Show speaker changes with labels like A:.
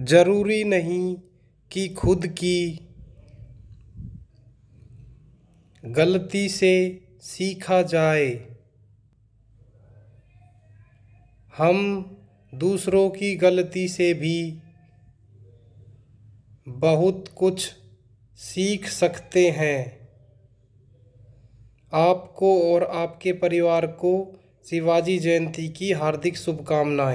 A: ज़रूरी नहीं कि खुद की गलती से सीखा जाए हम दूसरों की गलती से भी बहुत कुछ सीख सकते हैं आपको और आपके परिवार को शिवाजी जयंती की हार्दिक शुभकामनाएं